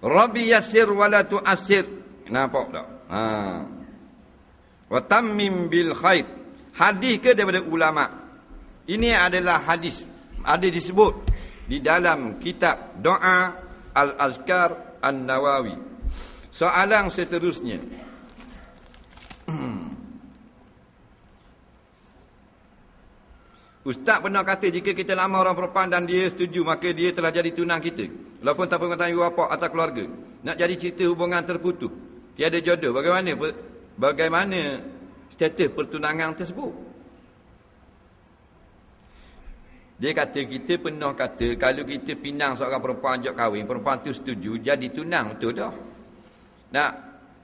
Rabbi yassir wala tu'assir. Nampak tak? Ha. Wa tammim bil khair. Hadis ke daripada ulama? Ini adalah hadis ada disebut di dalam kitab doa Al-Azkar An-Nawawi. Soalan seterusnya. Ustaz pernah kata jika kita lama orang perempuan dan dia setuju maka dia telah jadi tunang kita. Walaupun tanpa mengetahui bapa atau keluarga. Nak jadi cerita hubungan terputus. Tiada jodoh. Bagaimana bagaimana status pertunangan tersebut? Dia kata kita pernah kata kalau kita pinang seorang perempuan ajak kahwin, perempuan tu setuju jadi tunang betul dah. Nak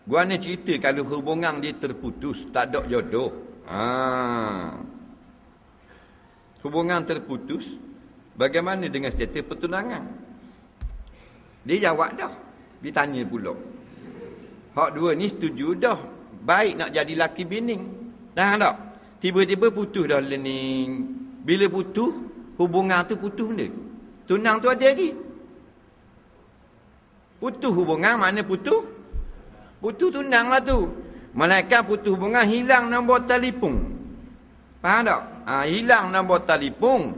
gua ni cerita kalau hubungan dia terputus, tak ada jodoh. Ha. Hubungan terputus bagaimana dengan status pertunangan? Dia jawab dah. Dia tanya pula. Hak dua ni setuju dah. Baik nak jadi laki bini. Dah tak? Tiba-tiba putus dah ni. Bila putus, hubungan tu putus benda. Tunang tu ada lagi. Putus hubungan, mana putus? Putus tunang lah tu. Malaikat putus hubungan, hilang nombor telefon. Faham tak? Ha, hilang nombor telefon.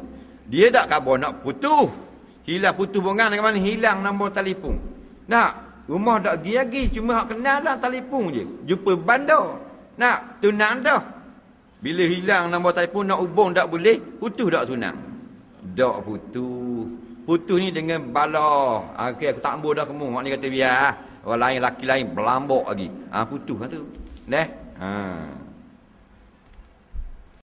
Dia tak kabar nak putus. Hilang putus bongan dengan mana? Hilang nombor telefon. Nak, rumah tak pergi Cuma nak kenal lah telefon je. Jumpa bandar. Nak, tunang dah. Bila hilang nombor telefon nak hubung tak boleh, putus tak sunang. Tak putus. Putus ni dengan bala. Ah, okay, aku tak ambil dah kamu. Mak ni kata biar. Ah. Orang lain, laki lain, berlambok lagi. Ha, putus lah tu. Dah? Haa.